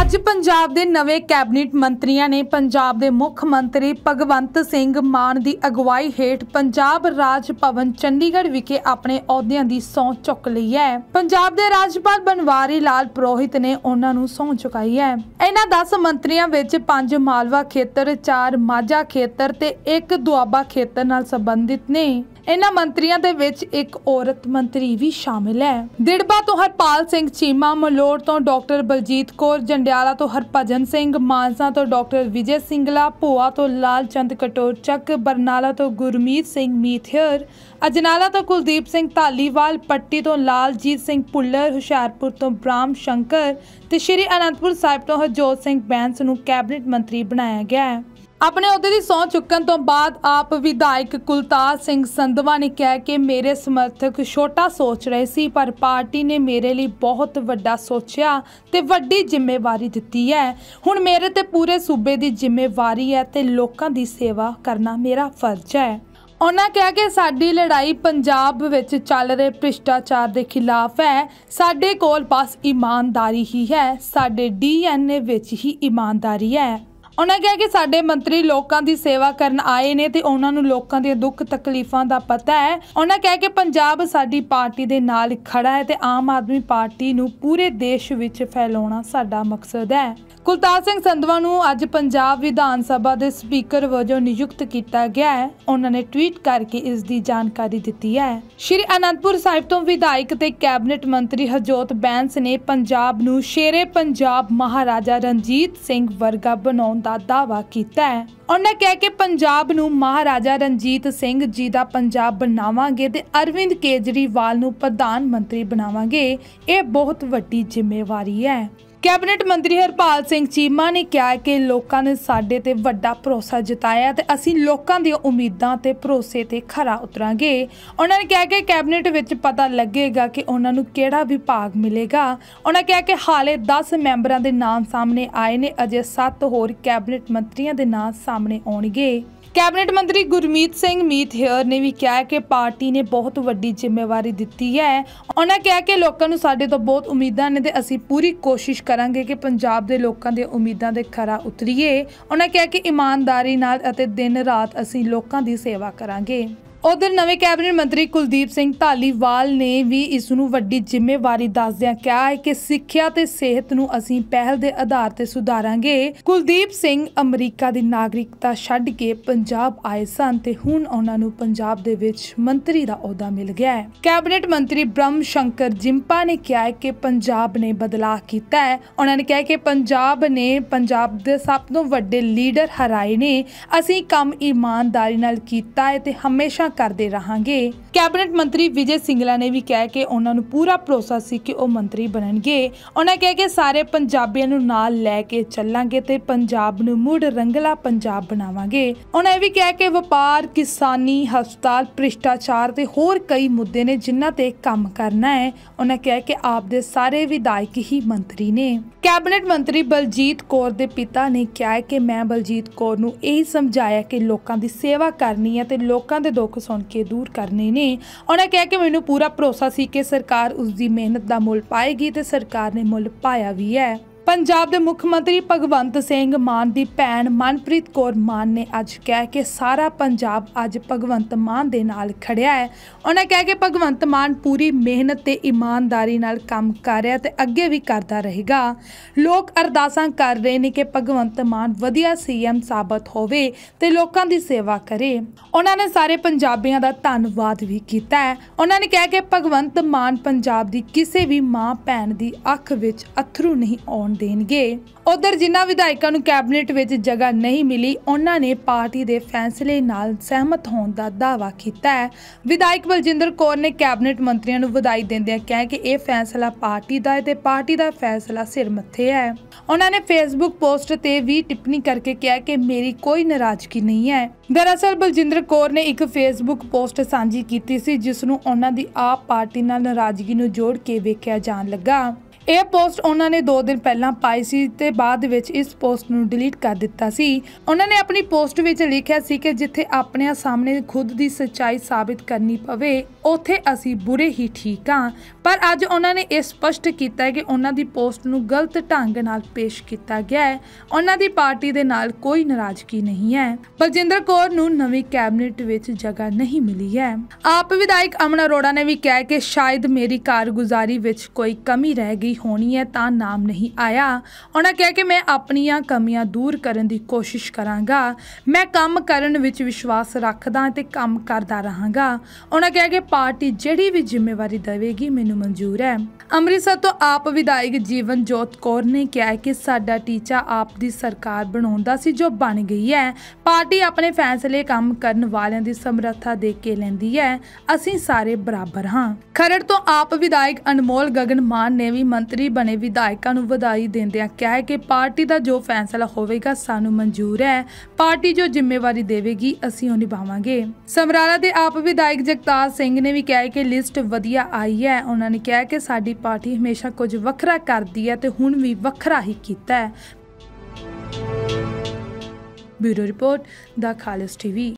ਅੱਜ ਪੰਜਾਬ ਦੇ ਨਵੇਂ ਕੈਬਨਿਟ ਮੰਤਰੀਆਂ ਨੇ ਪੰਜਾਬ ਦੇ ਮੁੱਖ ਮੰਤਰੀ ਭਗਵੰਤ ਸਿੰਘ ਮਾਨ ਦੀ ਅਗਵਾਈ ਹੇਠ ਪੰਜਾਬ ਰਾਜ ਭਵਨ ਚੰਡੀਗੜ੍ਹ ਵਿਖੇ ਆਪਣੇ ਅਹੁਦਿਆਂ ਦੀ ਸਹੁੰ ਚੁੱਕ ਲਈ ਹੈ ਪੰਜਾਬ ਦੇ ਰਾਜਪਾਲ ਬਨਵਾਰੀ ਲਾਲ ਪ੍ਰੋਹਿਤ ਨੇ ਉਹਨਾਂ ਨੂੰ ਸਹੁੰ ਚੁਕਾਈ ਹੈ ਇਹਨਾਂ 10 ਮੰਤਰੀਆਂ ਵਿੱਚ 5 ਮਾਲਵਾ ਖੇਤਰ 4 ਮਾਝਾ ਖੇਤਰ ਤੇ 1 ਦੁਆਬਾ ਖੇਤਰ ਨਾਲ ਸੰਬੰਧਿਤ ਨੇ ਇਹਨਾਂ ਮੰਤਰੀਆਂ ਦੇ ਵਿੱਚ ਇੱਕ ਔਰਤ ਮੰਤਰੀ ਵੀ ਸ਼ਾਮਿਲ ਹੈ ਦਿੜਬਾ ਤੋਂ ਹਰਪਾਲ ਸਿੰਘ ਚੀਮਾ ਮਲੋੜ ਤੋਂ ਡਾਕਟਰ ਬਲਜੀਤ ਕੌਰ ਜੰਡਿਆਲਾ ਤੋਂ ਹਰਪਜਨ ਸਿੰਘ ਮਾਨਸਾ ਤੋਂ ਡਾਕਟਰ ਵਿਜੇ ਸਿੰਘਲਾ ਭੋਆ ਤੋਂ ਲਾਲ ਚੰਦ ਚੱਕ ਬਰਨਾਲਾ ਤੋਂ ਗੁਰਮੀਤ ਸਿੰਘ ਮੀਥਿਅਰ ਅਜਨਾਲਾ ਤੋਂ ਕੁਲਦੀਪ ਸਿੰਘ ਧਾਲੀਵਾਲ ਪੱਟੀ ਤੋਂ ਲਾਲਜੀਤ ਸਿੰਘ ਪੁੱਲਰ ਹੁਸ਼ਿਆਰਪੁਰ ਤੋਂ ਬ੍ਰਾਮ ਸ਼ੰਕਰ ਤੇ ਸ਼੍ਰੀ ਅਨੰਦਪੁਰ ਸਾਹਿਬ ਤੋਂ ਹਰਜੋਤ ਸਿੰਘ ਬੈਂਸ ਨੂੰ ਕੈਬਨਿਟ ਮੰਤਰੀ ਬਣਾਇਆ ਗਿਆ ਹੈ ਆਪਣੇ ਅਹੁਦੇ ਦੀ ਸਹੁੰ ਚੁੱਕਣ ਤੋਂ ਬਾਅਦ ਆਪ ਵਿਧਾਇਕ ਕੁਲਤਾਰ ਸਿੰਘ ਸੰਧਵਾ ਨੇ ਕਿਹਾ ਕਿ ਮੇਰੇ ਸਮਰਥਕ ਛੋਟਾ ਸੋਚ ਰਹੇ ਸੀ ਪਰ ਪਾਰਟੀ ਨੇ ਮੇਰੇ ਲਈ ਬਹੁਤ ਵੱਡਾ ਸੋਚਿਆ ਤੇ ਵੱਡੀ ਜ਼ਿੰਮੇਵਾਰੀ ਦਿੱਤੀ ਹੈ ਹੁਣ ਮੇਰੇ ਤੇ ਪੂਰੇ ਸੂਬੇ ਦੀ ਜ਼ਿੰਮੇਵਾਰੀ ਹੈ ਤੇ ਲੋਕਾਂ ਦੀ ਸੇਵਾ ਕਰਨਾ ਮੇਰਾ ਫਰਜ਼ ਹੈ ਉਹਨਾਂ ਕਿਹਾ ਕਿ ਸਾਡੀ ਲੜਾਈ ਪੰਜਾਬ ਵਿੱਚ ਚੱਲ ਰਹੇ ਭ੍ਰਿਸ਼ਟਾਚਾਰ ਦੇ ਖਿਲਾਫ ਹੈ ਸਾਡੇ ਕੋਲ ਬਸ ਇਮਾਨਦਾਰੀ ਹੀ ਹੈ ਸਾਡੇ ਡੀਐਨਏ ਵਿੱਚ ਹੀ ਇਮਾਨਦਾਰੀ ਹੈ ਉਹਨਾਂ ਕਿਹਾ ਕਿ ਸਾਡੇ ਮੰਤਰੀ ਲੋਕਾਂ ਦੀ ਸੇਵਾ ਕਰਨ ਆਏ ਨੇ ਤੇ ਉਹਨਾਂ ਨੂੰ ਲੋਕਾਂ ਦੇ ਦੁੱਖ ਤਕਲੀਫਾਂ ਦਾ ਪਤਾ ਹੈ ਉਹਨਾਂ ਕਹਿ ਕੇ ਪੰਜਾਬ ਸਾਡੀ ਪਾਰਟੀ ਦੇ ਨਾਲ ਖੜਾ ਹੈ ਤੇ ਆਮ ਆਦਮੀ ਪਾਰਟੀ ਨੂੰ ਪੂਰੇ ਦੇਸ਼ ਵਿੱਚ ਫੈਲਾਉਣਾ ਸਾਡਾ ਮਕਸਦ ਹੈ ਕੁਲਤਾਰ ਸਿੰਘ ਸੰਧਵਾ ਨੂੰ ਅੱਜ ਪੰਜਾਬ ਵਿਧਾਨ ਸਭਾ ਦੇ ਸਪੀਕਰ ਵਜੋਂ ਨਿਯੁਕਤ ਕੀਤਾ ਗਿਆ ਹੈ ਉਹਨਾਂ ਨੇ ਟਵੀਟ ਕਰਕੇ ਇਸ ਦੀ ਜਾਣਕਾਰੀ ਦਿੱਤੀ ਹੈ ਸ਼੍ਰੀ ਅਨੰਦਪੁਰ ਸਾਹਿਬ ਤੋਂ ਵਿਧਾਇਕ ਤੇ ਕੈਬਨਿਟ ਮੰਤਰੀ ਹਜੋਤ ਬੈਂਸ ਨੇ ਪੰਜਾਬ ਨੂੰ ਸ਼ੇਰੇ ਪੰਜਾਬ ਮਹਾਰਾਜਾ ਰਣਜੀਤ ਸਿੰਘ ਵਰਗਾ ਬਣਾਉਣ ਦਾ ਦਾਵਾ ਕੀਤਾ ਹੈ ਉਹਨੇ ਕਹਿ ਕੇ ਪੰਜਾਬ ਨੂੰ ਮਹਾਰਾਜਾ ਰਣਜੀਤ ਸਿੰਘ ਜੀ ਦਾ ਪੰਜਾਬ ਬਣਾਵਾਂਗੇ ਤੇ ਅਰਵਿੰਦ ਕੇਜਰੀਵਾਲ ਨੂੰ ਪ੍ਰਧਾਨ ਮੰਤਰੀ ਬਣਾਵਾਂਗੇ ਇਹ ਬਹੁਤ ਵੱਡੀ ਜ਼ਿੰਮੇਵਾਰੀ ਹੈ ਕੈਬਨਿਟ ਮੰਤਰੀ ਹਰਪਾਲ ਸਿੰਘ ਚੀਮਾ ਨੇ ਕਿਹਾ ਕਿ ਲੋਕਾਂ ਨੇ ਸਾਡੇ ਤੇ ਵੱਡਾ ਭਰੋਸਾ ਜਤਾਇਆ ਤੇ ਅਸੀਂ ਲੋਕਾਂ ਦੀਆਂ ਉਮੀਦਾਂ ਤੇ ਭਰੋਸੇ ਤੇ ਖਰਾ ਉਤਰਾਂਗੇ ਉਹਨਾਂ ਨੇ ਕਿਹਾ ਕਿ ਕੈਬਨਿਟ ਵਿੱਚ ਪਤਾ ਲੱਗੇਗਾ ਕਿ ਉਹਨਾਂ ਨੂੰ ਕਿਹੜਾ ਵਿਭਾਗ ਮਿਲੇਗਾ ਉਹਨਾਂ ਕਿਹਾ ਕਿ ਹਾਲੇ 10 ਮੈਂਬਰਾਂ ਦੇ ਨਾਮ ਸਾਹਮਣੇ ਆਏ ਨੇ ਅਜੇ 7 ਹੋਰ ਕੈਬਨਿਟ ਮੰਤਰੀਆਂ ਦੇ ਨਾਮ ਸਾਹਮਣੇ ਆਉਣਗੇ ਕੈਬਨਿਟ ਮੰਤਰੀ ਗੁਰਮੀਤ ਸਿੰਘ ਮੀਤ ਹੇਅਰ ਨੇ ਵੀ ਕਿਹਾ ਕਿ ਪਾਰਟੀ ਨੇ ਬਹੁਤ ਵੱਡੀ ਜ਼ਿੰਮੇਵਾਰੀ ਦਿੱਤੀ ਹੈ ਉਹਨਾਂ ਕਿਹਾ ਕਿ ਲੋਕਾਂ ਨੂੰ ਸਾਡੇ ਤੋਂ ਬਹੁਤ ਉਮੀਦਾਂ ਨੇ ਤੇ ਅਸੀਂ ਪੂਰੀ ਕੋਸ਼ਿਸ਼ ਕਰਾਂਗੇ ਕਿ ਪੰਜਾਬ ਦੇ ਲੋਕਾਂ ਦੇ ਉਮੀਦਾਂ ਦੇ ਖਰਾ ਉਤਰੀਏ ਉਹਨਾਂ ਕਿਹਾ ਕਿ ਇਮਾਨਦਾਰੀ ਨਾਲ ਅਤੇ ਦਿਨ ਰਾਤ ਅਸੀਂ ਲੋਕਾਂ ਦੀ ਸੇਵਾ ਕਰਾਂਗੇ ਉਧਰ ਨਵੇਂ ਕੈਬਨਿਟ ਮੰਤਰੀ ਕੁਲਦੀਪ ਸਿੰਘ ਧਾਲੀਵਾਲ ਨੇ ਵੀ ਇਸ ਨੂੰ ਵੱਡੀ ਜ਼ਿੰਮੇਵਾਰੀ ਦੱਸਦਿਆਂ ਕਿਹਾ ਹੈ ਕਿ ਸਿੱਖਿਆ ਤੇ ਸਿਹਤ ਨੂੰ ਅਸੀਂ ਪਹਿਲ ਦੇ ਆਧਾਰ ਤੇ ਸੁਧਾਰਾਂਗੇ ਕੁਲਦੀਪ ਸਿੰਘ ਅਮਰੀਕਾ ਦੀ ਨਾਗਰਿਕਤਾ ਛੱਡ ਕੇ ਪੰਜਾਬ ਆਏ ਸਨ ਤੇ ਹੁਣ ਉਹਨਾਂ ਨੂੰ ਪੰਜਾਬ ਦੇ ਵਿੱਚ ਮੰਤਰੀ ਦਾ ਅਹੁਦਾ ਮਿਲ ਗਿਆ ਹੈ ਕੈਬਨਿਟ ਮੰਤਰੀ ਬ੍ਰਹਮ ਸ਼ੰਕਰ ਜਿੰਪਾ ਨੇ ਕਿਹਾ ਹੈ ਕਿ ਪੰਜਾਬ ਨੇ ਬਦਲਾਅ ਕੀਤਾ ਹੈ ਉਹਨਾਂ ਨੇ ਕਿਹਾ ਕਿ ਪੰਜਾਬ ਨੇ ਪੰਜਾਬ ਦੇ ਸਭ ਤੋਂ ਵੱਡੇ ਲੀਡਰ ਹਰਾਏ ਨੇ ਅਸੀਂ ਕੰਮ ਇਮਾਨਦਾਰੀ ਨਾਲ ਕੀਤਾ ਹੈ ਤੇ ਹਮੇਸ਼ਾ ਕਰਦੇ ਰਹਾਂਗੇ ਕੈਬਨਿਟ ਮੰਤਰੀ ਵਿਜੇ ਸਿੰਗਲਾ ਨੇ ਵੀ ਕਿਹਾ ਕਿ ਉਹਨਾਂ ਨੂੰ ਪੂਰਾ ਭਰੋਸਾ ਸੀ ਕਿ ਉਹ ਮੰਤਰੀ ਬਣਨਗੇ ਉਹਨਾਂ ਕਿਹਾ ਕਿ ਸਾਰੇ ਪੰਜਾਬੀਆਂ ਨੂੰ ਨਾਲ ਲੈ ਕੇ ਚੱਲਾਂਗੇ ਤੇ ਪੰਜਾਬ ਨੂੰ ਮੁੜ ਰੰਗਲਾ ਪੰਜਾਬ ਬਣਾਵਾਂਗੇ ਉਹਨਾਂ ਇਹ ਵੀ ਕਿਹਾ ਕਿ ਵਪਾਰ ਕਿਸਾਨੀ ਹਸਪਤਾਲ ਭ੍ਰਿਸ਼ਟਾਚਾਰ ਤੇ ਹੋਰ ਕਈ ਮੁੱਦੇ ਨੇ ਜਿਨ੍ਹਾਂ ਤੇ ਕੰਮ ਕਰਨਾ ਹੈ ਉਹਨਾਂ ਕਿਹਾ ਕਿ ਆਪ ਦੇ ਸਾਰੇ ਵਿਧਾਇਕ ਹੀ ਮੰਤਰੀ ਨੇ ਕੈਬਨਿਟ ਮੰਤਰੀ ਬਲਜੀਤ ਕੌਰ ਦੇ ਪਿਤਾ ਨੇ ਕਿਹਾ ਕਿ ਮੈਂ ਬਲਜੀਤ ਕੌਰ ਨੂੰ ਇਹ ਸਮਝਾਇਆ ਕਿ ਲੋਕਾਂ ਦੀ ਸੇਵਾ ਕਰਨੀ ਹੈ ਤੇ ਲੋਕਾਂ ਦੇ ਦੁੱਖ ਫਸਾਉਣ ਕੇ ਦੂਰ ਕਰਨੇ ਨੇ ਉਹਨਾਂ ਕਹਿ ਕੇ ਮੈਨੂੰ ਪੂਰਾ ਭਰੋਸਾ ਸੀ ਕਿ ਸਰਕਾਰ ਉਸ ਦੀ ਮਿਹਨਤ ਦਾ ਮੁੱਲ ਪਾਏਗੀ ਤੇ ਸਰਕਾਰ ਨੇ ਮੁੱਲ ਪਾਇਆ ਵੀ ਹੈ ਪੰਜਾਬ ਦੇ ਮੁੱਖ ਮੰਤਰੀ ਭਗਵੰਤ ਸਿੰਘ ਮਾਨ ਦੀ ਭੈਣ ਮਨਪ੍ਰੀਤ ਕੌਰ ਮਾਨ ਨੇ ਅੱਜ ਕਿਹਾ ਕਿ ਸਾਰਾ ਪੰਜਾਬ ਅੱਜ ਭਗਵੰਤ ਮਾਨ ਦੇ ਨਾਲ ਖੜਿਆ ਹੈ ਉਹਨਾਂ ਕਹਿ ਕੇ ਭਗਵੰਤ ਮਾਨ ਪੂਰੀ ਮਿਹਨਤ ਤੇ ਇਮਾਨਦਾਰੀ ਨਾਲ ਕੰਮ ਕਰ ਰਿਹਾ ਤੇ ਅੱਗੇ ਵੀ ਕਰਦਾ ਰਹੇਗਾ ਲੋਕ ਅਰਦਾਸਾਂ ਕਰ ਰਹੇ ਨੇ ਕਿ ਭਗਵੰਤ ਮਾਨ ਵਧੀਆ ਸੀਐਮ ਸਾਬਤ ਹੋਵੇ ਤੇ ਲੋਕਾਂ ਦੀ ਸੇਵਾ ਕਰੇ ਉਹਨਾਂ ਨੇ ਸਾਰੇ ਪੰਜਾਬੀਆਂ ਦਾ ਧੰਨਵਾਦ ਵੀ ਕੀਤਾ ਹੈ ਉਹਨਾਂ ਨੇ ਕਿਹਾ ਕਿ ਭਗਵੰਤ ਮਾਨ ਪੰਜਾਬ ਦੀ ਕਿਸੇ ਵੀ ਮਾਂ ਭੈਣ ਦੀ ਅੱਖ ਵਿੱਚ ਅਥਰੂ ਨਹੀਂ ਆਉਣ ਦੇਣਗੇ ਉਧਰ ਜਿਨ੍ਹਾਂ ਵਿਧਾਇਕਾਂ ਨੂੰ ਕੈਬਨਿਟ ਵਿੱਚ ਜਗ੍ਹਾ ਨਹੀਂ ਮਿਲੀ ਉਹਨਾਂ ਨੇ ਪਾਰਟੀ ਦੇ ਫੈਸਲੇ ਨਾਲ ਸਹਿਮਤ ਹੋਣ ਦਾ ਦਾਅਵਾ ਕੀਤਾ ਹੈ ਵਿਧਾਇਕ ਬਲਜਿੰਦਰ ਕੌਰ ਨੇ ਕੈਬਨਿਟ ਮੰਤਰੀਆਂ ਨੂੰ ਵਧਾਈ ਦਿੰਦਿਆਂ ਕਿਹਾ ਕਿ ਇਹ ਫੈਸਲਾ ਪਾਰਟੀ ਦਾ ਹੈ ਤੇ ਪਾਰਟੀ ਦਾ ਫੈਸਲਾ ਸਿਰ ਮੱਥੇ ਹੈ ਉਹਨਾਂ ਨੇ ਫੇਸਬੁੱਕ ਪੋਸਟ ਤੇ ਵੀ ਟਿੱਪਣੀ ਕਰਕੇ ਕਿਹਾ ਕਿ ਮੇਰੀ ਕੋਈ ਨਾਰਾਜ਼ਗੀ ਨਹੀਂ ਹੈ ਦਰਅਸਲ ਬਲਜਿੰਦਰ ਕੌਰ ਨੇ ਇੱਕ ਫੇਸਬੁੱਕ ਪੋਸਟ ਸਾਂਝੀ ਕੀਤੀ ਸੀ ਜਿਸ ਨੂੰ ਉਹਨਾਂ ਦੀ ਆਪ ਪਾਰਟੀ ਨਾਲ ਨਾਰਾਜ਼ਗੀ ਨੂੰ ਜੋੜ ਕੇ ਵੇਖਿਆ ਜਾਣ ਲੱਗਾ ਇਹ ਪੋਸਟ ਉਹਨਾਂ ਨੇ 2 ਦਿਨ ਪਹਿਲਾਂ ਪਾਈ ਸੀ ਤੇ ਬਾਅਦ ਵਿੱਚ ਇਸ ਪੋਸਟ ਨੂੰ ਡਿਲੀਟ ਕਰ ਦਿੱਤਾ ਸੀ ਉਹਨਾਂ ਨੇ ਆਪਣੀ ਪੋਸਟ ਵਿੱਚ ਲਿਖਿਆ ਸੀ ਕਿ ਜਿੱਥੇ ਆਪਣੇ ਸਾਹਮਣੇ ਖੁਦ ਦੀ ਸੱਚਾਈ ਸਾਬਿਤ ਕਰਨੀ ਪਵੇ ਉਥੇ ਅਸੀਂ ਬੁਰੇ ਹੀ ਠੀਕ ਹਾਂ ਪਰ ਅੱਜ ਉਹਨਾਂ ਨੇ ਇਹ ਸਪਸ਼ਟ ਕੀਤਾ ਹੈ ਕਿ ਉਹਨਾਂ ਦੀ ਪੋਸਟ ਨੂੰ ਗਲਤ ਢੰਗ ਨਾਲ ਪੇਸ਼ ਕੀਤਾ ਗਿਆ ਹੈ ਉਹਨਾਂ ਦੀ ਪਾਰਟੀ ਦੇ ਨਾਲ ਕੋਈ ਨਾਰਾਜ਼ਗੀ ਨਹੀਂ ਹੈ ਬਲਜਿੰਦਰ ਕੌਰ ਨੂੰ ਨਵੀਂ ਕੈਬਨਿਟ ਵਿੱਚ ਜਗ੍ਹਾ ਨਹੀਂ ਮਿਲੀ ਹੈ ਆਪ ਵਿਧਾਇਕ ਅਮਨ ਅਰੋੜਾ ਨੇ ਵੀ ਕਿਹਾ ਕਿ ਸ਼ਾਇਦ ਮੇਰੀ ਕਾਰਗੁਜ਼ਾਰੀ ਵਿੱਚ ਕੋਈ ਕਮੀ ਰਹਿ ਗਈ ਮੇਰੀ ਹੋਣੀ ਹੈ ਤਾਂ ਨਾਮ ਨਹੀਂ ਆਇਆ ਉਹਨਾਂ ਕਹਿ ਕੇ ਮੈਂ ਆਪਣੀਆਂ ਕਮੀਆਂ ਦੂਰ ਕਰਨ ਦੀ ਕੋਸ਼ਿਸ਼ ਕਰਾਂਗਾ ਮੈਂ ਕੰਮ ਕਰਨ ਵਿੱਚ ਵਿਸ਼ਵਾਸ ਰੱਖਦਾ ਤੇ ਕੰਮ ਕਰਦਾ ਰਹਾਂਗਾ ਉਹਨਾਂ ਕਹਿ ਕੇ ਪਾਰਟੀ ਜਿਹੜੀ ਵੀ ਜ਼ਿੰਮੇਵਾਰੀ ਦੇਵੇਗੀ ਮੈਨੂੰ ਮਨਜ਼ੂਰ ਹੈ ਅੰਮ੍ਰਿਤਸਰ ਤੋਂ ਆਪ ਵਿਧਾਇਕ ਜੀਵਨ ਜੋਤ ਕੌਰ ਨੇ ਕਿਹਾ ਕਿ ਸਾਡਾ ਟੀਚਾ ਆਪ ਦੀ ਸਰਕਾਰ ਬਣਾਉਂਦਾ ਸੀ ਜੋ ਬਣ ਗਈ ਹੈ ਪਾਰਟੀ ਆਪਣੇ ਫੈਸਲੇ ਕੰਮ ਕਰਨ ਵਾਲਿਆਂ ਦੀ ਸਮਰੱਥਾ ਦੇਖ ਕੇ ਲੈਂਦੀ ਹੈ ਅਸੀਂ ਸਾਰੇ ਬਰਾਬਰ ਹਾਂ ਖਰੜ ਤੋਂ ਆਪ ਵਿਧਾਇਕ ਅਨਮੋਲ ਗਗਨ ਮਾਨ ਨੇ ਵੀ ਮੰਤਰੀ ਬਣੇ ਵਿਧਾਇਕਾਂ ਨੂੰ ਵਧਾਈ ਦਿੰਦਿਆਂ ਕਿਹਾ ਕਿ ਪਾਰਟੀ ਦਾ ਜੋ ਫੈਸਲਾ ਹੋਵੇਗਾ ਸਾਨੂੰ ਮਨਜ਼ੂਰ ਹੈ ਪਾਰਟੀ ਜੋ ਜ਼ਿੰਮੇਵਾਰੀ ਦੇਵੇਗੀ ਅਸੀਂ ਉਹ ਨਿਭਾਵਾਂਗੇ ਸਮਰਾਲਾ ਦੇ ਆਪ ਵਿਧਾਇਕ ਜਗਤਾਰ ਸਿੰਘ ਨੇ ਵੀ ਕਿਹਾ ਕਿ ਲਿਸਟ ਵਧੀਆ ਆਈ ਹੈ ਉਹਨਾਂ ਨੇ ਕਿਹਾ ਕਿ ਸਾਡੀ ਪਾਰਟੀ ਹਮੇਸ਼ਾ ਕੁਝ ਵੱਖਰਾ ਕਰਦੀ ਹੈ ਤੇ ਹੁਣ ਵੀ ਵੱਖਰਾ ਹੀ ਕੀਤਾ ਹੈ ਬਿਊਰੋ ਰਿਪੋਰਟ ਦਾ ਖਾਲਸ ਟੀਵੀ